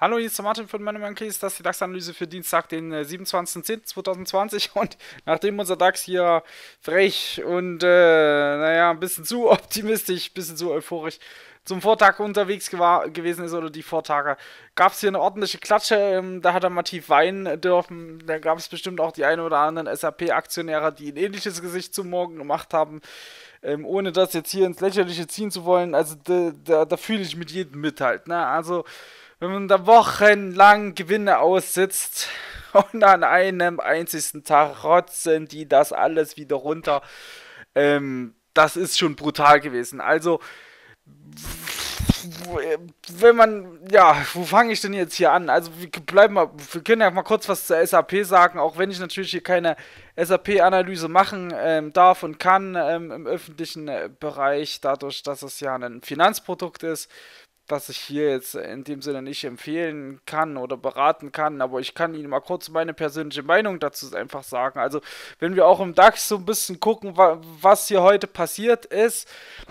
Hallo, hier ist der Martin von Money Monkeys. Das ist die DAX-Analyse für Dienstag, den 27.10.2020. Äh, und nachdem unser DAX hier frech und, äh, naja, ein bisschen zu optimistisch, ein bisschen zu euphorisch zum Vortag unterwegs gewesen ist oder die Vortage, gab es hier eine ordentliche Klatsche. Ähm, da hat er mal tief weinen dürfen. Da gab es bestimmt auch die ein oder anderen SAP-Aktionäre, die ein ähnliches Gesicht zum Morgen gemacht haben. Ähm, ohne das jetzt hier ins Lächerliche ziehen zu wollen. Also da, da, da fühle ich mit jedem mit halt. Ne? Also wenn man da wochenlang Gewinne aussitzt und an einem einzigen Tag rotzen die das alles wieder runter. Ähm, das ist schon brutal gewesen. Also, wenn man, ja, wo fange ich denn jetzt hier an? Also, wir bleiben mal, wir können ja mal kurz was zur SAP sagen, auch wenn ich natürlich hier keine SAP-Analyse machen ähm, darf und kann ähm, im öffentlichen äh, Bereich, dadurch, dass es ja ein Finanzprodukt ist dass ich hier jetzt in dem Sinne nicht empfehlen kann oder beraten kann, aber ich kann Ihnen mal kurz meine persönliche Meinung dazu einfach sagen. Also, wenn wir auch im DAX so ein bisschen gucken, was hier heute passiert ist,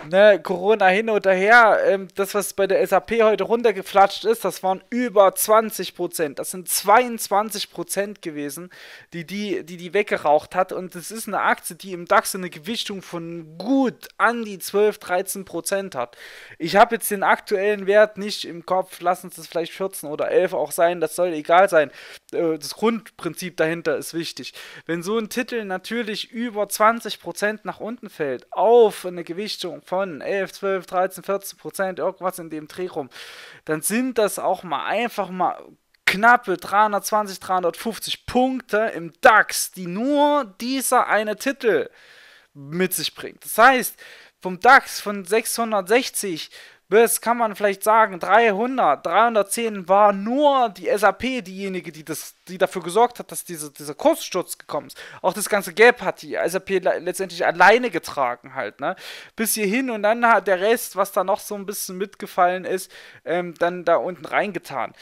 ne, Corona hin oder her, ähm, das, was bei der SAP heute runtergeflatscht ist, das waren über 20 Prozent. Das sind 22 Prozent gewesen, die, die die, die weggeraucht hat. Und es ist eine Aktie, die im DAX eine Gewichtung von gut an die 12, 13 Prozent hat. Ich habe jetzt den aktuellen Wert nicht im Kopf, lass uns das vielleicht 14 oder 11 auch sein, das soll egal sein. Äh, das Grundprinzip dahinter ist wichtig. Wenn so ein Titel natürlich über 20% nach unten fällt, auf eine Gewichtung von 11, 12, 13, 14%, irgendwas in dem Dreh rum, dann sind das auch mal einfach mal knappe 320, 350 Punkte im DAX, die nur dieser eine Titel mit sich bringt. Das heißt, vom DAX von 660 bis, kann man vielleicht sagen, 300, 310 war nur die SAP diejenige, die, das, die dafür gesorgt hat, dass diese, dieser Kurssturz gekommen ist. Auch das ganze Gap hat die SAP letztendlich alleine getragen halt, ne? Bis hierhin und dann hat der Rest, was da noch so ein bisschen mitgefallen ist, ähm, dann da unten reingetan.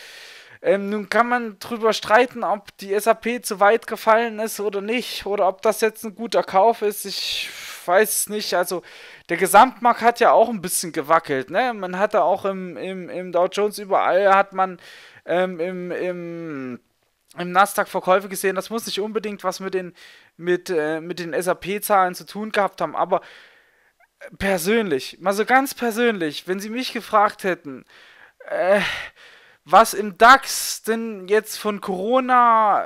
Ähm, nun kann man drüber streiten, ob die SAP zu weit gefallen ist oder nicht, oder ob das jetzt ein guter Kauf ist. Ich weiß es nicht. Also der Gesamtmarkt hat ja auch ein bisschen gewackelt. Ne? Man hatte auch im, im, im Dow Jones überall, hat man ähm, im, im im Nasdaq Verkäufe gesehen. Das muss nicht unbedingt was mit den, mit, äh, mit den SAP-Zahlen zu tun gehabt haben, aber persönlich, mal so ganz persönlich, wenn Sie mich gefragt hätten, äh, was im DAX denn jetzt von Corona äh,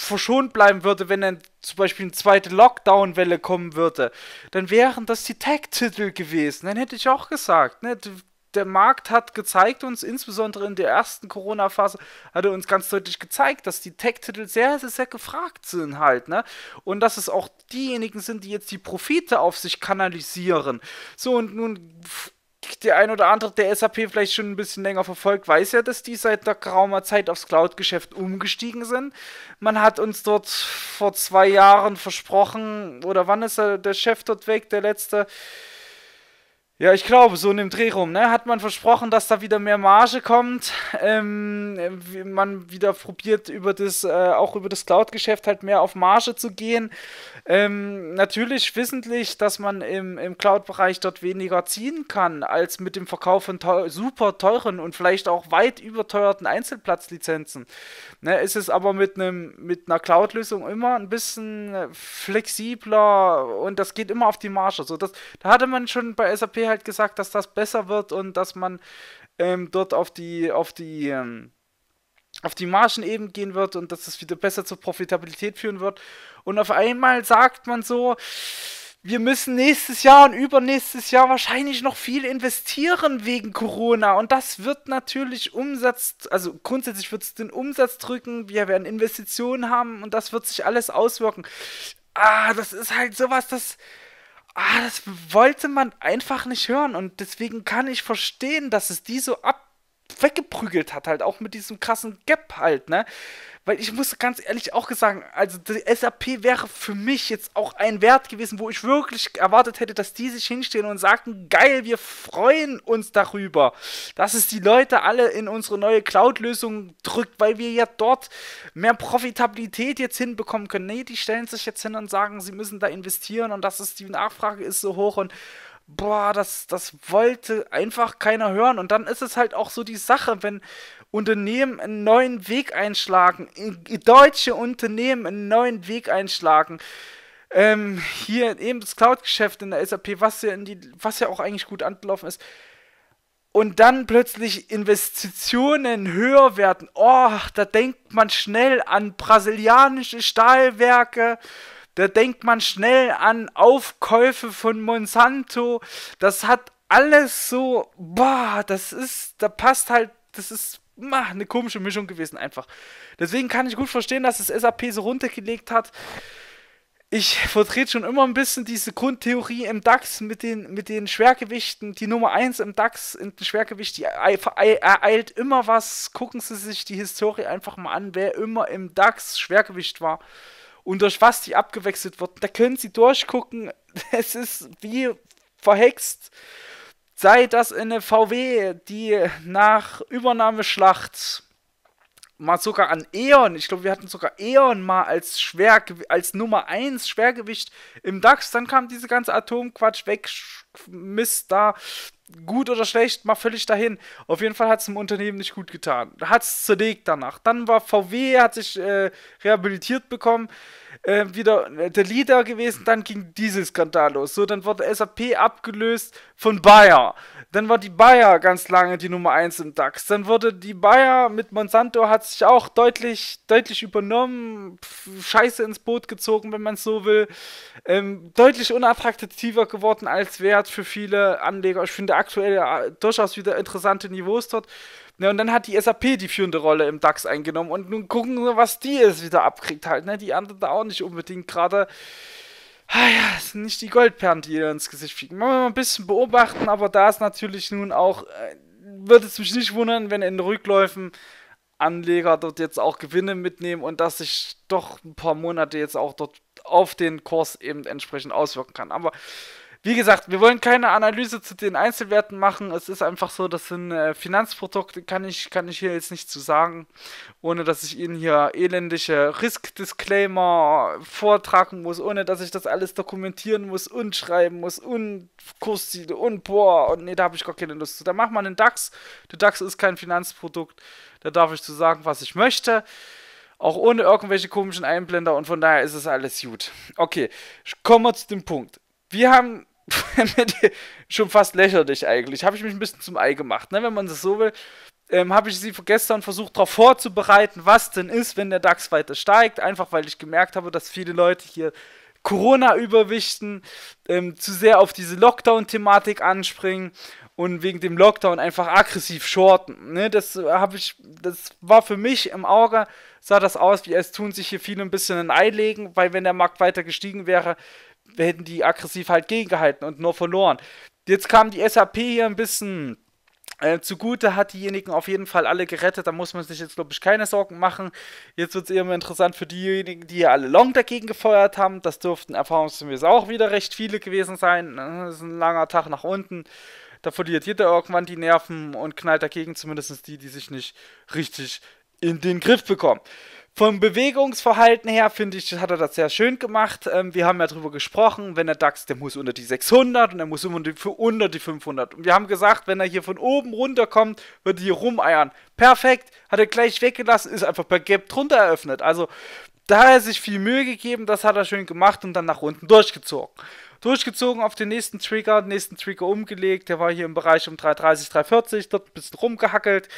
verschont bleiben würde, wenn dann zum Beispiel eine zweite Lockdown-Welle kommen würde, dann wären das die Tag-Titel gewesen. Dann hätte ich auch gesagt, ne, der Markt hat gezeigt uns, insbesondere in der ersten Corona-Phase, hat er uns ganz deutlich gezeigt, dass die Tech-Titel sehr, sehr, sehr gefragt sind halt, ne? Und dass es auch diejenigen sind, die jetzt die Profite auf sich kanalisieren. So, und nun der ein oder andere, der SAP vielleicht schon ein bisschen länger verfolgt, weiß ja, dass die seit der geraumer Zeit aufs Cloud-Geschäft umgestiegen sind. Man hat uns dort vor zwei Jahren versprochen, oder wann ist der Chef dort weg, der letzte, ja, ich glaube, so in dem Dreh rum, ne? Hat man versprochen, dass da wieder mehr Marge kommt. Ähm, man wieder probiert, über das, äh, auch über das Cloud-Geschäft halt mehr auf Marge zu gehen. Ähm, natürlich wissentlich, dass man im, im Cloud-Bereich dort weniger ziehen kann, als mit dem Verkauf von teuer, super teuren und vielleicht auch weit überteuerten Einzelplatzlizenzen. Ne? Ist es aber mit, einem, mit einer Cloud-Lösung immer ein bisschen flexibler und das geht immer auf die Marge. So, das, da hatte man schon bei SAP halt gesagt, dass das besser wird und dass man ähm, dort auf die, auf die, ähm, auf die Margen eben gehen wird und dass es wieder besser zur Profitabilität führen wird. Und auf einmal sagt man so, wir müssen nächstes Jahr und übernächstes Jahr wahrscheinlich noch viel investieren wegen Corona. Und das wird natürlich Umsatz, also grundsätzlich wird es den Umsatz drücken, wir werden Investitionen haben und das wird sich alles auswirken. Ah, das ist halt sowas, das ah, das wollte man einfach nicht hören. Und deswegen kann ich verstehen, dass es die so ab weggeprügelt hat, halt auch mit diesem krassen Gap halt, ne? Weil ich muss ganz ehrlich auch sagen, also die SAP wäre für mich jetzt auch ein Wert gewesen, wo ich wirklich erwartet hätte, dass die sich hinstehen und sagten, geil, wir freuen uns darüber, dass es die Leute alle in unsere neue Cloud-Lösung drückt, weil wir ja dort mehr Profitabilität jetzt hinbekommen können. Nee, die stellen sich jetzt hin und sagen, sie müssen da investieren und dass es die Nachfrage ist so hoch und boah, das, das wollte einfach keiner hören. Und dann ist es halt auch so die Sache, wenn Unternehmen einen neuen Weg einschlagen, deutsche Unternehmen einen neuen Weg einschlagen. Ähm, hier eben das Cloud-Geschäft in der SAP, was ja, in die, was ja auch eigentlich gut angelaufen ist. Und dann plötzlich Investitionen höher werden. Oh, da denkt man schnell an brasilianische Stahlwerke da denkt man schnell an Aufkäufe von Monsanto. Das hat alles so, boah, das ist, da passt halt, das ist mach, eine komische Mischung gewesen einfach. Deswegen kann ich gut verstehen, dass das SAP so runtergelegt hat. Ich vertrete schon immer ein bisschen diese Grundtheorie im DAX mit den, mit den Schwergewichten. Die Nummer 1 im DAX, im Schwergewicht, die ereilt immer was. Gucken Sie sich die Historie einfach mal an, wer immer im DAX Schwergewicht war und durch was die abgewechselt wird. Da können sie durchgucken. Es ist wie verhext. Sei das eine VW, die nach Übernahmeschlacht mal sogar an Eon, ich glaube, wir hatten sogar Eon mal als Schwer als Nummer 1 Schwergewicht im DAX, dann kam diese ganze Atomquatsch weg, Mist da, gut oder schlecht, mal völlig dahin. Auf jeden Fall hat es dem Unternehmen nicht gut getan. Hat es zerlegt danach. Dann war VW, hat sich äh, rehabilitiert bekommen. Ähm, äh, wieder der Leader gewesen, dann ging dieses Skandal los. So, dann wurde SAP abgelöst von Bayer. Dann war die Bayer ganz lange die Nummer 1 im DAX. Dann wurde die Bayer mit Monsanto hat sich auch deutlich, deutlich übernommen, Scheiße ins Boot gezogen, wenn man so will. Ähm, deutlich unattraktiver geworden als wert für viele Anleger. Ich finde aktuell ja äh, durchaus wieder interessante Niveaus dort. Ne, und dann hat die SAP die führende Rolle im DAX eingenommen und nun gucken wir, was die jetzt wieder abkriegt halt. Ne? Die anderen da auch nicht unbedingt gerade. Ah ja, es sind nicht die Goldperlen, die ihr ins Gesicht fliegen. Machen wir mal ein bisschen beobachten, aber da ist natürlich nun auch, äh, würde es mich nicht wundern, wenn in Rückläufen Anleger dort jetzt auch Gewinne mitnehmen und dass sich doch ein paar Monate jetzt auch dort auf den Kurs eben entsprechend auswirken kann. Aber wie gesagt, wir wollen keine Analyse zu den Einzelwerten machen. Es ist einfach so, das sind äh, Finanzprodukte, kann ich, kann ich hier jetzt nicht zu sagen, ohne dass ich Ihnen hier elendige Risk-Disclaimer vortragen muss, ohne dass ich das alles dokumentieren muss und schreiben muss und Kursziele und boah, und nee, da habe ich gar keine Lust zu. Da macht man einen DAX. Der DAX ist kein Finanzprodukt, da darf ich zu sagen, was ich möchte auch ohne irgendwelche komischen Einblender und von daher ist es alles gut. Okay, kommen wir zu dem Punkt. Wir haben schon fast lächerlich eigentlich. Habe ich mich ein bisschen zum Ei gemacht, ne? wenn man es so will. Ähm, habe ich sie gestern versucht, darauf vorzubereiten, was denn ist, wenn der DAX weiter steigt. Einfach weil ich gemerkt habe, dass viele Leute hier Corona überwichten, ähm, zu sehr auf diese Lockdown-Thematik anspringen und wegen dem Lockdown einfach aggressiv shorten. Ne? Das äh, habe ich, das war für mich im Auge, sah das aus, wie es tun sich hier viele ein bisschen ein Ei legen, weil wenn der Markt weiter gestiegen wäre, hätten die aggressiv halt gegengehalten und nur verloren. Jetzt kam die SAP hier ein bisschen äh, zugute, hat diejenigen auf jeden Fall alle gerettet. Da muss man sich jetzt, glaube ich, keine Sorgen machen. Jetzt wird es eben interessant für diejenigen, die hier alle Long dagegen gefeuert haben. Das dürften erfahrungsgemäß auch wieder recht viele gewesen sein. Das äh, ist ein langer Tag nach unten. Da verliert jeder irgendwann die Nerven und knallt dagegen, zumindest die, die sich nicht richtig in den Griff bekommen. Vom Bewegungsverhalten her, finde ich, hat er das sehr schön gemacht. Ähm, wir haben ja drüber gesprochen, wenn er DAX, der muss unter die 600 und er muss immer unter die 500. Und wir haben gesagt, wenn er hier von oben runterkommt, wird er hier rumeiern. Perfekt, hat er gleich weggelassen, ist einfach per Gap drunter eröffnet. Also, da hat er sich viel Mühe gegeben, das hat er schön gemacht und dann nach unten durchgezogen durchgezogen auf den nächsten Trigger, den nächsten Trigger umgelegt, der war hier im Bereich um 330, 340, dort ein bisschen rumgehackelt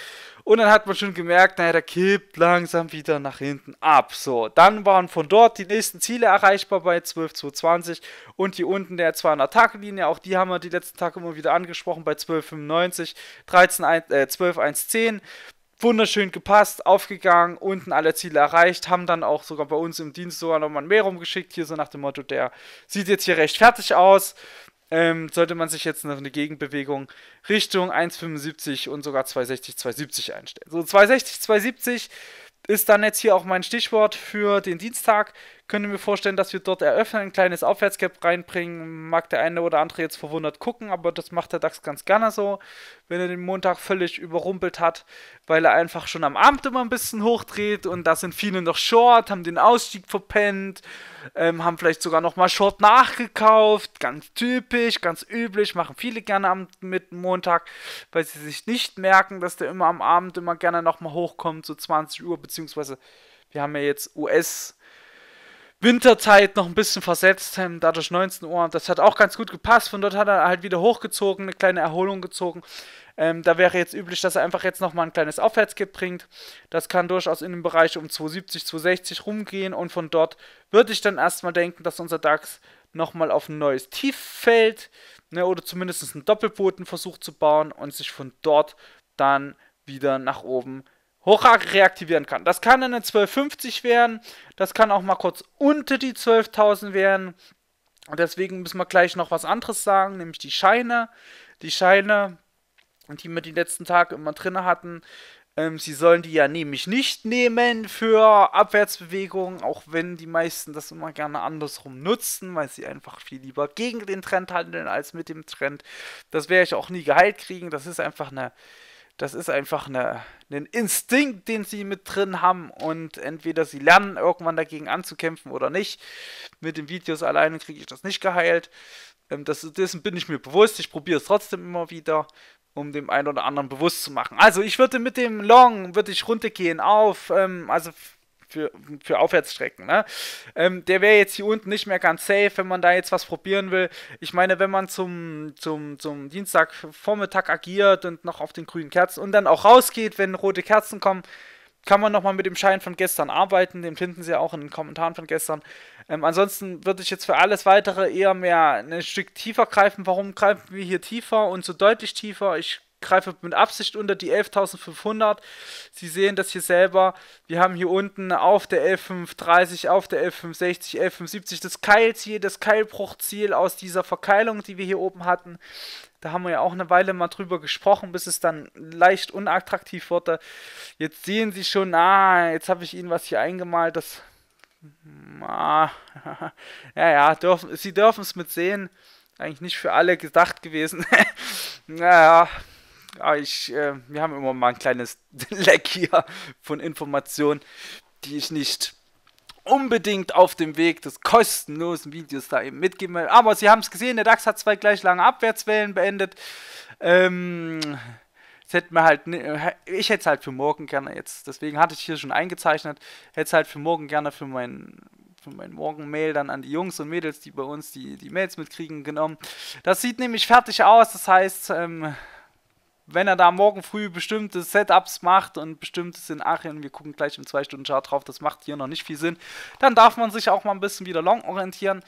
und dann hat man schon gemerkt, naja, der kippt langsam wieder nach hinten ab. So, dann waren von dort die nächsten Ziele erreichbar bei 12, 220 und hier unten der 200 Tage Linie, auch die haben wir die letzten Tage immer wieder angesprochen bei 12,95, 13, äh, 12, 1, 10 wunderschön gepasst, aufgegangen, unten alle Ziele erreicht, haben dann auch sogar bei uns im Dienst sogar nochmal ein Meer rumgeschickt, hier so nach dem Motto, der sieht jetzt hier recht fertig aus. Ähm, sollte man sich jetzt noch eine Gegenbewegung Richtung 1,75 und sogar 2,60, 2,70 einstellen. So 2,60, 2,70 ist dann jetzt hier auch mein Stichwort für den Dienstag könnte mir vorstellen, dass wir dort eröffnen, ein kleines Aufwärtscap reinbringen. Mag der eine oder andere jetzt verwundert gucken, aber das macht der DAX ganz gerne so, wenn er den Montag völlig überrumpelt hat, weil er einfach schon am Abend immer ein bisschen hochdreht und da sind viele noch short, haben den Ausstieg verpennt, ähm, haben vielleicht sogar nochmal short nachgekauft. Ganz typisch, ganz üblich, machen viele gerne am mit Montag, weil sie sich nicht merken, dass der immer am Abend immer gerne nochmal hochkommt, so 20 Uhr, beziehungsweise wir haben ja jetzt US- Winterzeit noch ein bisschen versetzt, ähm, dadurch 19 Uhr. Das hat auch ganz gut gepasst. Von dort hat er halt wieder hochgezogen, eine kleine Erholung gezogen. Ähm, da wäre jetzt üblich, dass er einfach jetzt nochmal ein kleines Aufwärtskit bringt. Das kann durchaus in den Bereich um 270, 260 rumgehen. Und von dort würde ich dann erstmal denken, dass unser DAX nochmal auf ein neues Tief fällt. Ne, oder zumindest einen versucht zu bauen und sich von dort dann wieder nach oben Hochhake reaktivieren kann. Das kann eine 1250 werden, das kann auch mal kurz unter die 12.000 werden. Und deswegen müssen wir gleich noch was anderes sagen, nämlich die Scheine. Die Scheine, die wir die letzten Tage immer drin hatten, ähm, sie sollen die ja nämlich nicht nehmen für Abwärtsbewegungen, auch wenn die meisten das immer gerne andersrum nutzen, weil sie einfach viel lieber gegen den Trend handeln als mit dem Trend. Das werde ich auch nie geheilt kriegen. Das ist einfach eine das ist einfach eine, ein Instinkt, den sie mit drin haben und entweder sie lernen irgendwann dagegen anzukämpfen oder nicht. Mit den Videos alleine kriege ich das nicht geheilt. Ähm, das, dessen bin ich mir bewusst. Ich probiere es trotzdem immer wieder, um dem einen oder anderen bewusst zu machen. Also ich würde mit dem Long, würde ich runtergehen auf, ähm, also für, für Aufwärtsstrecken. Ne? Ähm, der wäre jetzt hier unten nicht mehr ganz safe, wenn man da jetzt was probieren will. Ich meine, wenn man zum, zum, zum Dienstagvormittag agiert und noch auf den grünen Kerzen und dann auch rausgeht, wenn rote Kerzen kommen, kann man nochmal mit dem Schein von gestern arbeiten. Den finden Sie auch in den Kommentaren von gestern. Ähm, ansonsten würde ich jetzt für alles weitere eher mehr ein Stück tiefer greifen. Warum greifen wir hier tiefer und so deutlich tiefer? Ich greife mit Absicht unter die 11.500. Sie sehen das hier selber. Wir haben hier unten auf der 11.530, auf der 11.560, 11.570 das Keilziel, das Keilbruchziel aus dieser Verkeilung, die wir hier oben hatten. Da haben wir ja auch eine Weile mal drüber gesprochen, bis es dann leicht unattraktiv wurde. Jetzt sehen Sie schon, ah, jetzt habe ich Ihnen was hier eingemalt, das... Hm, ah, ja, ja, dürfen, Sie dürfen es mit sehen. Eigentlich nicht für alle gedacht gewesen. naja, Aber ich, äh, wir haben immer mal ein kleines Leck hier von Informationen, die ich nicht unbedingt auf dem Weg des kostenlosen Videos da eben mitgeben will. Aber Sie haben es gesehen, der DAX hat zwei gleich lange Abwärtswellen beendet. Ähm, das hätten wir halt, äh, ich hätte es halt für morgen gerne jetzt, deswegen hatte ich hier schon eingezeichnet, hätte es halt für morgen gerne für meinen für mein Morgenmail dann an die Jungs und Mädels, die bei uns die, die Mails mitkriegen, genommen. Das sieht nämlich fertig aus, das heißt, ähm, wenn er da morgen früh bestimmte Setups macht und bestimmte Szenarien, wir gucken gleich im 2-Stunden-Chart drauf, das macht hier noch nicht viel Sinn, dann darf man sich auch mal ein bisschen wieder long orientieren.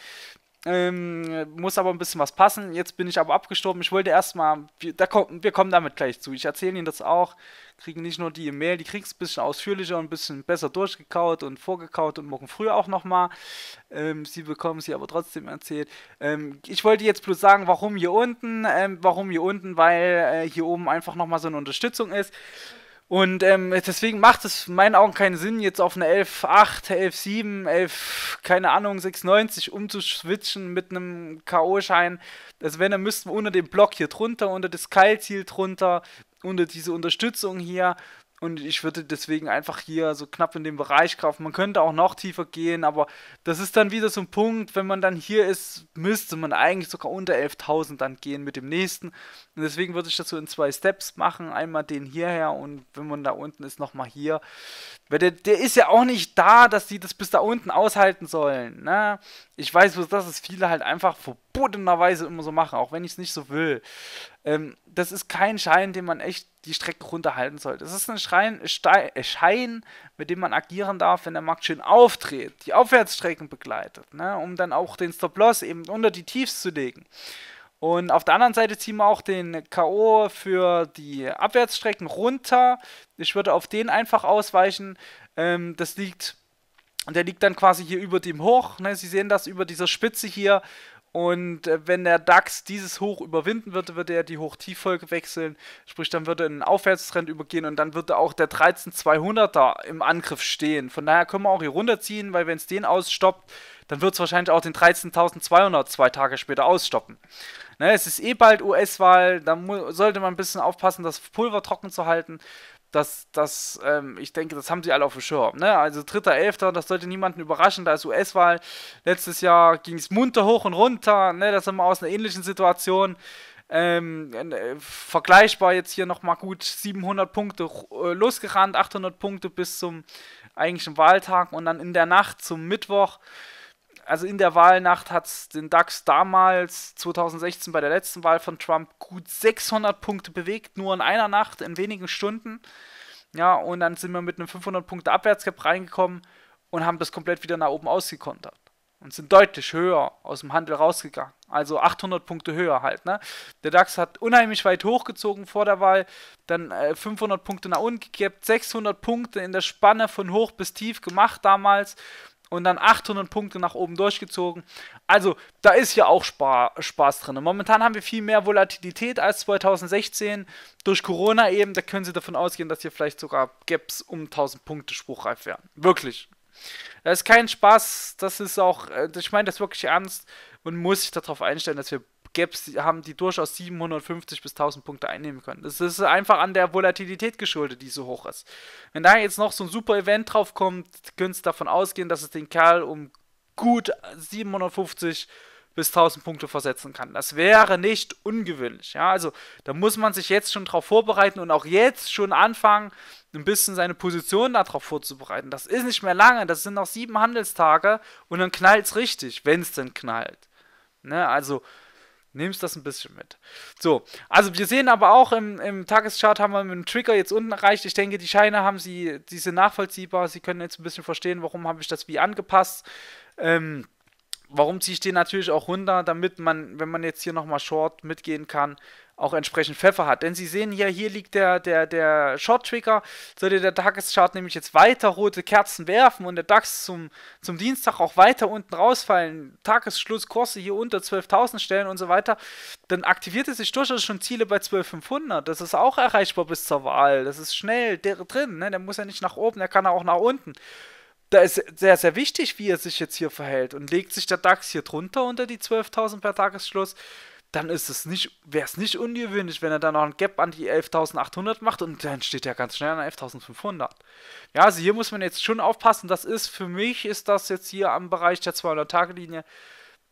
Ähm, muss aber ein bisschen was passen. Jetzt bin ich aber abgestorben. Ich wollte erstmal. Wir, da kommt, wir kommen damit gleich zu. Ich erzähle Ihnen das auch. Kriegen nicht nur die E-Mail, die kriegst ein bisschen ausführlicher und ein bisschen besser durchgekaut und vorgekaut und morgen früh auch nochmal. Ähm, sie bekommen sie aber trotzdem erzählt. Ähm, ich wollte jetzt bloß sagen, warum hier unten. Ähm, warum hier unten? Weil äh, hier oben einfach nochmal so eine Unterstützung ist. Und ähm, deswegen macht es in meinen Augen keinen Sinn, jetzt auf eine 11.8, 11.7, 11, keine Ahnung, 6.90 umzuswitchen mit einem K.O.-Schein. Also wenn, dann müssten wir unter dem Block hier drunter, unter das Keilziel drunter, unter diese Unterstützung hier und ich würde deswegen einfach hier so knapp in dem Bereich kaufen. Man könnte auch noch tiefer gehen, aber das ist dann wieder so ein Punkt, wenn man dann hier ist, müsste man eigentlich sogar unter 11.000 dann gehen mit dem nächsten. Und deswegen würde ich das so in zwei Steps machen. Einmal den hierher und wenn man da unten ist, nochmal hier. Weil der, der ist ja auch nicht da, dass die das bis da unten aushalten sollen. Ne? Ich weiß bloß, dass es viele halt einfach vorbei bodenderweise immer so machen, auch wenn ich es nicht so will. Ähm, das ist kein Schein, den man echt die Strecke runterhalten sollte. Das ist ein Schein, Schein, mit dem man agieren darf, wenn der Markt schön aufdreht, die Aufwärtsstrecken begleitet, ne? um dann auch den Stop-Loss eben unter die Tiefs zu legen. Und auf der anderen Seite ziehen wir auch den K.O. für die Abwärtsstrecken runter. Ich würde auf den einfach ausweichen. Ähm, das liegt der liegt dann quasi hier über dem Hoch. Ne? Sie sehen das über dieser Spitze hier. Und äh, wenn der DAX dieses Hoch überwinden würde, würde er die Hoch-Tief-Folge wechseln. Sprich, dann würde er in einen Aufwärtstrend übergehen und dann würde auch der 13200er im Angriff stehen. Von daher können wir auch hier runterziehen, weil wenn es den ausstoppt, dann wird es wahrscheinlich auch den 13200 zwei Tage später ausstoppen. Ne, es ist eh bald US-Wahl, da sollte man ein bisschen aufpassen, das Pulver trocken zu halten das, das, ähm, ich denke, das haben sie alle auf dem Schirm. Ne? Also dritter, elfter, das sollte niemanden überraschen, da ist US-Wahl. Letztes Jahr ging es munter hoch und runter, ne? das sind wir aus einer ähnlichen Situation. Ähm, äh, vergleichbar jetzt hier nochmal gut 700 Punkte äh, losgerannt, 800 Punkte bis zum eigentlichen Wahltag und dann in der Nacht zum Mittwoch also in der Wahlnacht hat es den DAX damals, 2016 bei der letzten Wahl von Trump, gut 600 Punkte bewegt, nur in einer Nacht, in wenigen Stunden. Ja, und dann sind wir mit einem 500-Punkte-Abwärtsgap reingekommen und haben das komplett wieder nach oben ausgekontert. Und sind deutlich höher aus dem Handel rausgegangen. Also 800 Punkte höher halt. Ne? Der DAX hat unheimlich weit hochgezogen vor der Wahl. Dann äh, 500 Punkte nach unten gekippt. 600 Punkte in der Spanne von hoch bis tief gemacht damals und dann 800 Punkte nach oben durchgezogen. Also da ist ja auch Spa Spaß drin. Und momentan haben wir viel mehr Volatilität als 2016 durch Corona eben. Da können Sie davon ausgehen, dass hier vielleicht sogar Gaps um 1000 Punkte spruchreif wären. Wirklich. Das ist kein Spaß, das ist auch, äh, ich meine das wirklich ernst und muss sich darauf einstellen, dass wir gäb's, haben die durchaus 750 bis 1000 Punkte einnehmen können. Das ist einfach an der Volatilität geschuldet, die so hoch ist. Wenn da jetzt noch so ein super Event drauf kommt, könntest du davon ausgehen, dass es den Kerl um gut 750 bis 1000 Punkte versetzen kann. Das wäre nicht ungewöhnlich. Ja, also da muss man sich jetzt schon drauf vorbereiten und auch jetzt schon anfangen, ein bisschen seine Position darauf vorzubereiten. Das ist nicht mehr lange, das sind noch sieben Handelstage und dann knallt es richtig, wenn es denn knallt. Ne? Also nimmst das ein bisschen mit. So, also wir sehen aber auch im, im Tageschart haben wir mit dem Trigger jetzt unten erreicht. Ich denke, die Scheine haben sie, die sind nachvollziehbar. Sie können jetzt ein bisschen verstehen, warum habe ich das wie angepasst. Ähm, warum ziehe ich den natürlich auch runter, damit man, wenn man jetzt hier nochmal Short mitgehen kann, auch entsprechend Pfeffer hat. Denn Sie sehen hier, hier liegt der, der, der Short-Trigger. Sollte der Tageschart nämlich jetzt weiter rote Kerzen werfen und der DAX zum, zum Dienstag auch weiter unten rausfallen, Tagesschlusskurse hier unter 12.000 stellen und so weiter, dann aktiviert es sich durchaus schon Ziele bei 12.500. Das ist auch erreichbar bis zur Wahl. Das ist schnell der, drin. Ne? Der muss ja nicht nach oben, der kann auch nach unten da ist sehr, sehr wichtig, wie er sich jetzt hier verhält. Und legt sich der DAX hier drunter unter die 12.000 per Tagesschluss, dann ist es nicht, wäre es nicht ungewöhnlich, wenn er dann noch einen Gap an die 11.800 macht und dann steht er ganz schnell an 11.500. Ja, also hier muss man jetzt schon aufpassen. Das ist für mich, ist das jetzt hier am Bereich der 200-Tage-Linie,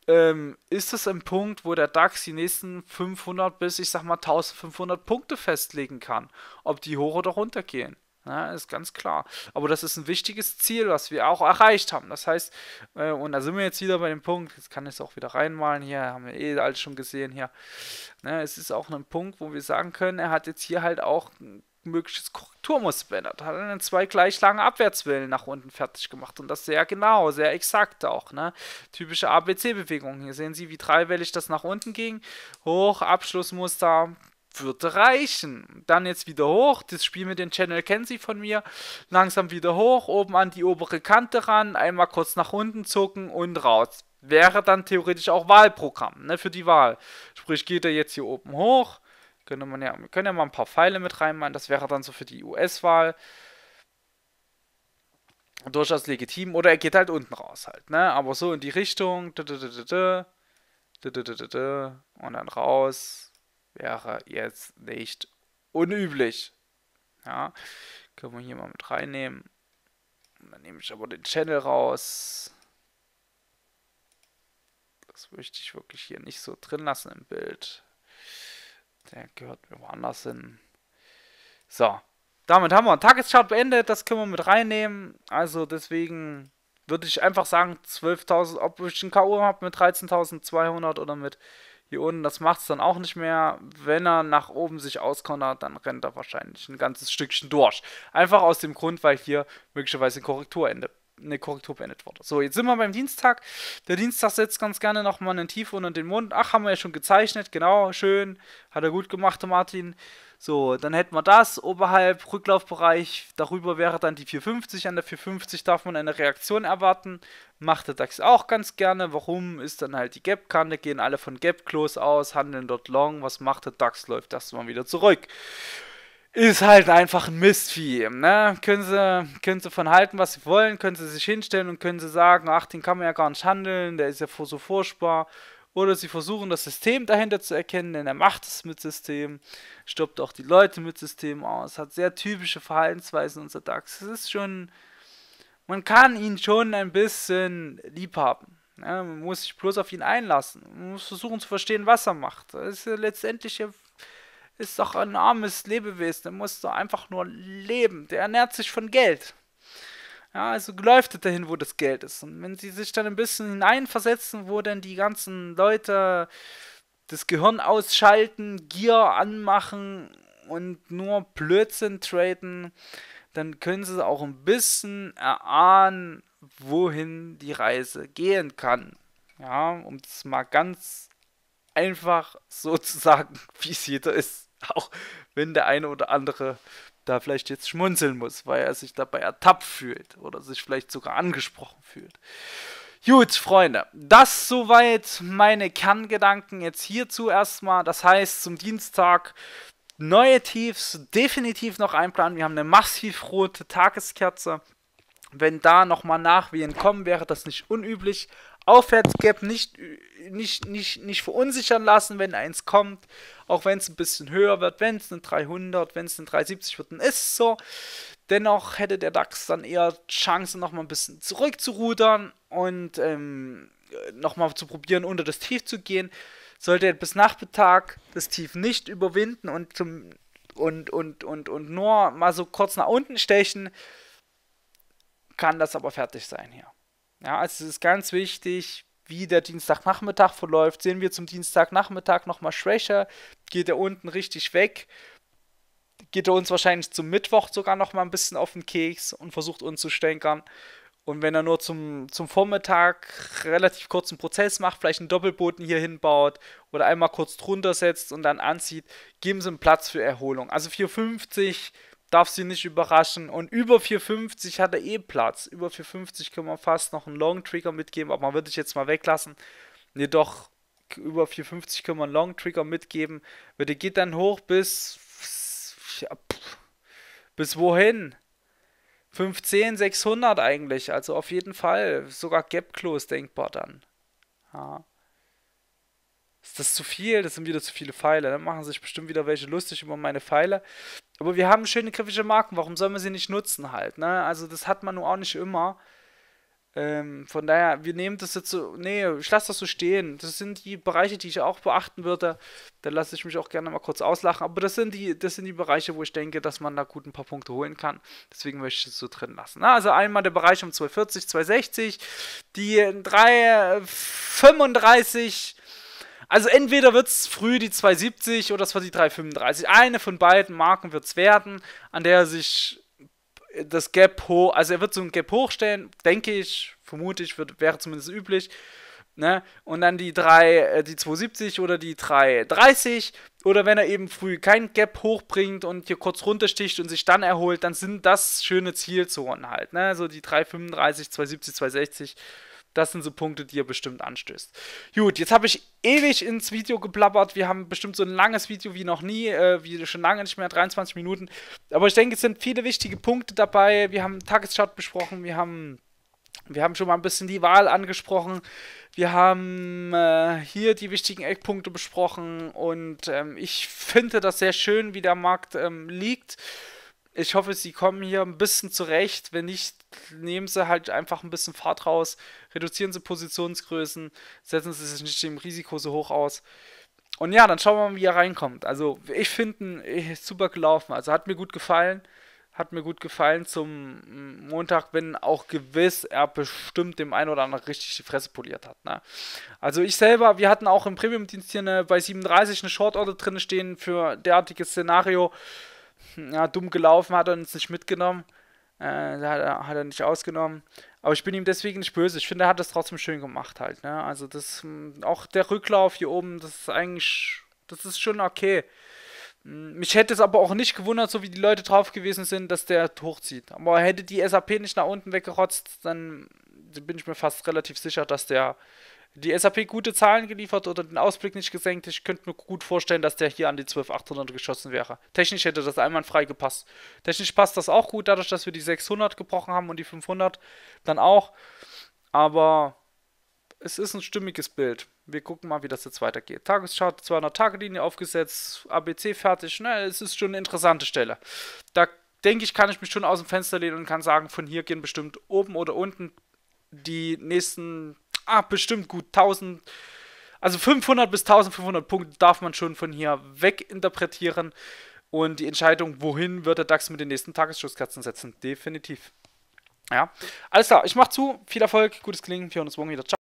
ähm, ist es ein Punkt, wo der DAX die nächsten 500 bis, ich sag mal, 1.500 Punkte festlegen kann, ob die hoch oder runter gehen. Na, ne, ist ganz klar. Aber das ist ein wichtiges Ziel, was wir auch erreicht haben. Das heißt, äh, und da sind wir jetzt wieder bei dem Punkt, jetzt kann ich es auch wieder reinmalen hier, haben wir eh alles schon gesehen hier. Na, ne, es ist auch ein Punkt, wo wir sagen können, er hat jetzt hier halt auch ein mögliches Korrekturmuster verändert. Hat einen zwei gleich langen Abwärtswellen nach unten fertig gemacht und das sehr genau, sehr exakt auch. Ne? Typische ABC-Bewegung. Hier sehen Sie, wie dreiwellig das nach unten ging. Hoch, Abschlussmuster, würde reichen. Dann jetzt wieder hoch. Das Spiel mit den Channel kennen Sie von mir. Langsam wieder hoch, oben an die obere Kante ran, einmal kurz nach unten zucken und raus. Wäre dann theoretisch auch Wahlprogramm, ne, für die Wahl. Sprich, geht er jetzt hier oben hoch. Könnte man ja, wir können ja mal ein paar Pfeile mit reinmachen. Das wäre dann so für die US-Wahl durchaus legitim. Oder er geht halt unten raus halt, ne? Aber so in die Richtung. Und dann raus wäre jetzt nicht unüblich. Ja, können wir hier mal mit reinnehmen. Dann nehme ich aber den Channel raus. Das möchte ich wirklich hier nicht so drin lassen im Bild. Der gehört mir woanders hin. So, damit haben wir einen Tageschart beendet. Das können wir mit reinnehmen. Also deswegen würde ich einfach sagen, 12.000, ob ich einen K.O. habe mit 13.200 oder mit hier unten, das macht es dann auch nicht mehr. Wenn er nach oben sich auskontert, dann rennt er wahrscheinlich ein ganzes Stückchen durch. Einfach aus dem Grund, weil hier möglicherweise eine Korrektur, ende, eine Korrektur beendet wurde. So, jetzt sind wir beim Dienstag. Der Dienstag setzt ganz gerne nochmal einen Tief unter den Mund. Ach, haben wir ja schon gezeichnet. Genau, schön. Hat er gut gemacht, Martin. So, dann hätten wir das oberhalb Rücklaufbereich. Darüber wäre dann die 450. An der 450 darf man eine Reaktion erwarten. Macht der DAX auch ganz gerne. Warum ist dann halt die Gap-Kante? Gehen alle von Gap-Close aus, handeln dort long. Was macht der DAX? Läuft das mal wieder zurück. Ist halt einfach ein Mistvieh. Ne? Können, sie, können sie von halten, was sie wollen, können sie sich hinstellen und können sie sagen, ach, den kann man ja gar nicht handeln, der ist ja so furchtbar. Oder sie versuchen, das System dahinter zu erkennen, denn er macht es mit System, stoppt auch die Leute mit System aus, hat sehr typische Verhaltensweisen unser DAX. Es ist schon, man kann ihn schon ein bisschen lieb haben. Ja, ne? man muss sich bloß auf ihn einlassen. Man muss versuchen zu verstehen, was er macht. Das ist ja letztendlich ist doch ein armes Lebewesen. Der muss doch einfach nur leben. Der ernährt sich von Geld. Ja, also läuft es dahin, wo das Geld ist. Und wenn sie sich dann ein bisschen hineinversetzen, wo dann die ganzen Leute das Gehirn ausschalten, Gier anmachen und nur Blödsinn traden, dann können sie auch ein bisschen erahnen, wohin die Reise gehen kann. Ja, um es mal ganz einfach so zu sagen, wie es jeder ist. Auch wenn der eine oder andere da vielleicht jetzt schmunzeln muss, weil er sich dabei ertappt fühlt oder sich vielleicht sogar angesprochen fühlt. Gut, Freunde, das soweit meine Kerngedanken jetzt hierzu erstmal. Das heißt, zum Dienstag neue Tiefs definitiv noch einplanen. Wir haben eine massiv rote Tageskerze. Wenn da nochmal Nachwehen kommen, wäre das nicht unüblich. Aufwärtsgap nicht, nicht, nicht, nicht verunsichern lassen, wenn eins kommt, auch wenn es ein bisschen höher wird, wenn es eine 300, wenn es eine 370 wird, dann ist es so. Dennoch hätte der DAX dann eher Chancen, nochmal ein bisschen zurückzurudern und ähm, nochmal zu probieren, unter das Tief zu gehen. Sollte er bis Nachmittag das Tief nicht überwinden und, zum, und, und, und, und nur mal so kurz nach unten stechen, kann das aber fertig sein hier. Ja, also es ist ganz wichtig, wie der Dienstagnachmittag verläuft. Sehen wir zum Dienstagnachmittag nochmal schwächer, geht er unten richtig weg, geht er uns wahrscheinlich zum Mittwoch sogar nochmal ein bisschen auf den Keks und versucht uns zu stänkern. Und wenn er nur zum, zum Vormittag relativ kurzen Prozess macht, vielleicht einen Doppelboden hier hinbaut oder einmal kurz drunter setzt und dann anzieht, geben sie einen Platz für Erholung. Also 450 Uhr darf sie nicht überraschen. Und über 450 hat er eh Platz. Über 450 können wir fast noch einen Long Trigger mitgeben, aber man würde ich jetzt mal weglassen. Jedoch über 450 können wir einen Long Trigger mitgeben. Der geht dann hoch bis. Ja, bis wohin? 15, 600 eigentlich. Also auf jeden Fall. Sogar Gap Close denkbar dann. Ja ist das zu viel, das sind wieder zu viele Pfeile. Dann machen sich bestimmt wieder welche lustig über meine Pfeile. Aber wir haben schöne grafische Marken, warum sollen wir sie nicht nutzen halt? Ne? Also das hat man nur auch nicht immer. Ähm, von daher, wir nehmen das jetzt so, nee, ich lasse das so stehen. Das sind die Bereiche, die ich auch beachten würde. Da lasse ich mich auch gerne mal kurz auslachen. Aber das sind die, das sind die Bereiche, wo ich denke, dass man da gut ein paar Punkte holen kann. Deswegen möchte ich es so drin lassen. Ne? also einmal der Bereich um 240, 260, die 335, also entweder wird es früh die 270 oder es wird die 335. Eine von beiden Marken wird es werden, an der er sich das Gap hoch, also er wird so ein Gap hochstellen, denke ich, vermute ich, wird, wäre zumindest üblich. Ne? Und dann die 3, äh, die 270 oder die 330. Oder wenn er eben früh kein Gap hochbringt und hier kurz runtersticht und sich dann erholt, dann sind das schöne Zielzonen halt. Ne? So die 335, 270, 260 das sind so Punkte, die ihr bestimmt anstößt. Gut, jetzt habe ich ewig ins Video geplappert. Wir haben bestimmt so ein langes Video wie noch nie, äh, wie schon lange nicht mehr, 23 Minuten. Aber ich denke, es sind viele wichtige Punkte dabei. Wir haben Tageschart besprochen, wir haben, wir haben schon mal ein bisschen die Wahl angesprochen. Wir haben äh, hier die wichtigen Eckpunkte besprochen und ähm, ich finde das sehr schön, wie der Markt ähm, liegt. Ich hoffe, sie kommen hier ein bisschen zurecht. Wenn nicht, nehmen sie halt einfach ein bisschen Fahrt raus, reduzieren sie Positionsgrößen, setzen sie sich nicht dem Risiko so hoch aus. Und ja, dann schauen wir mal, wie er reinkommt. Also, ich finde ihn äh, super gelaufen. Also, hat mir gut gefallen. Hat mir gut gefallen zum Montag, wenn auch gewiss er bestimmt dem einen oder anderen richtig die Fresse poliert hat. Ne? Also, ich selber, wir hatten auch im Premium-Dienst hier eine, bei 37 eine Short-Order drin stehen für derartiges Szenario ja, dumm gelaufen, hat er uns nicht mitgenommen. Äh, hat, er, hat, er, nicht ausgenommen. Aber ich bin ihm deswegen nicht böse. Ich finde, er hat das trotzdem schön gemacht halt. Ne? Also das, mm, auch der Rücklauf hier oben, das ist eigentlich, das ist schon okay. Mm, mich hätte es aber auch nicht gewundert, so wie die Leute drauf gewesen sind, dass der hochzieht. Aber hätte die SAP nicht nach unten weggerotzt, dann bin ich mir fast relativ sicher, dass der die SAP gute Zahlen geliefert oder den Ausblick nicht gesenkt. Ich könnte mir gut vorstellen, dass der hier an die 12800 geschossen wäre. Technisch hätte das einwandfrei gepasst. Technisch passt das auch gut, dadurch, dass wir die 600 gebrochen haben und die 500 dann auch. Aber es ist ein stimmiges Bild. Wir gucken mal, wie das jetzt weitergeht. Tageschart 200-Tage-Linie aufgesetzt, ABC fertig. Na, ne, es ist schon eine interessante Stelle. Da denke ich, kann ich mich schon aus dem Fenster lehnen und kann sagen, von hier gehen bestimmt oben oder unten die nächsten ah, bestimmt gut 1000, also 500 bis 1500 Punkte darf man schon von hier weginterpretieren. Und die Entscheidung, wohin wird der DAX mit den nächsten Tagesschusskerzen setzen, definitiv. Ja, alles klar, ich mach zu. Viel Erfolg, gutes Klingen, wir hören uns morgen wieder. Ciao.